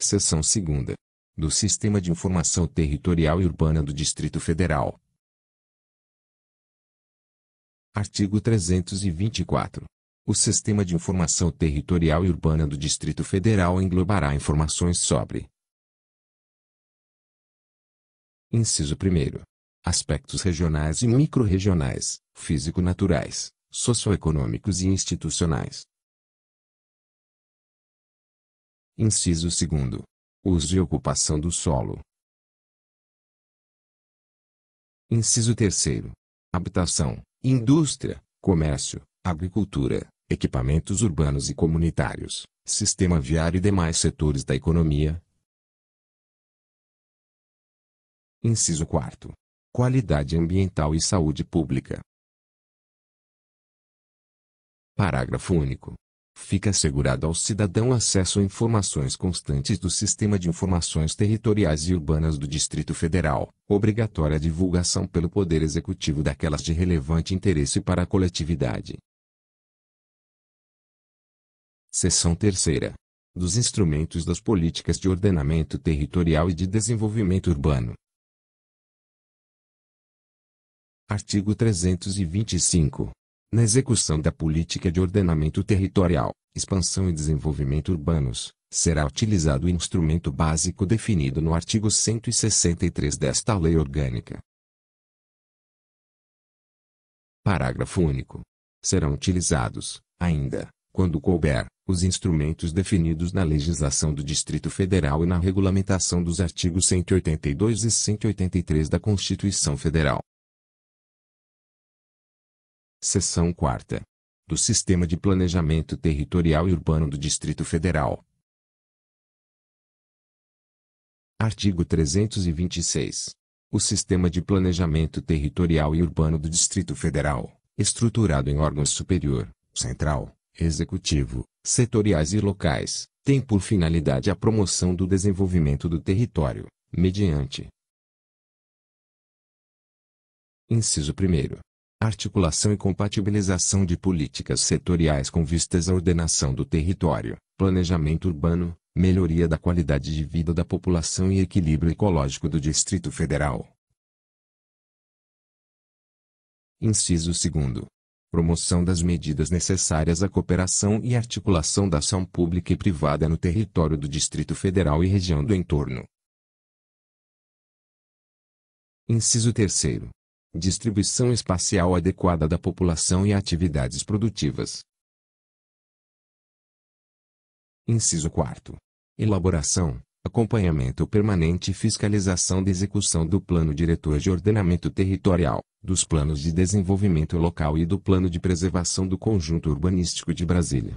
Seção 2. Do Sistema de Informação Territorial e Urbana do Distrito Federal. Artigo 324. O Sistema de Informação Territorial e Urbana do Distrito Federal englobará informações sobre: Inciso 1. Aspectos regionais e microrregionais, físico-naturais, socioeconômicos e institucionais, Inciso segundo. Uso e ocupação do solo. Inciso terceiro. Habitação, indústria, comércio, agricultura, equipamentos urbanos e comunitários, sistema viário e demais setores da economia. Inciso quarto. Qualidade ambiental e saúde pública. Parágrafo único fica assegurado ao cidadão acesso a informações constantes do Sistema de Informações Territoriais e Urbanas do Distrito Federal, obrigatória divulgação pelo Poder Executivo daquelas de relevante interesse para a coletividade. Seção 3. Dos instrumentos das políticas de ordenamento territorial e de desenvolvimento urbano. Artigo 325 na execução da política de ordenamento territorial, expansão e desenvolvimento urbanos, será utilizado o instrumento básico definido no artigo 163 desta Lei Orgânica. Parágrafo único. Serão utilizados, ainda, quando couber, os instrumentos definidos na legislação do Distrito Federal e na regulamentação dos artigos 182 e 183 da Constituição Federal, Seção 4. Do Sistema de Planejamento Territorial e Urbano do Distrito Federal. Artigo 326. O Sistema de Planejamento Territorial e Urbano do Distrito Federal, estruturado em órgãos superior, central, executivo, setoriais e locais, tem por finalidade a promoção do desenvolvimento do território, mediante. Inciso 1 articulação e compatibilização de políticas setoriais com vistas à ordenação do território, planejamento urbano, melhoria da qualidade de vida da população e equilíbrio ecológico do Distrito Federal. Inciso 2. Promoção das medidas necessárias à cooperação e articulação da ação pública e privada no território do Distrito Federal e região do entorno. Inciso 3 distribuição espacial adequada da população e atividades produtivas. Inciso 4. Elaboração, acompanhamento permanente e fiscalização da execução do Plano Diretor de Ordenamento Territorial, dos Planos de Desenvolvimento Local e do Plano de Preservação do Conjunto Urbanístico de Brasília.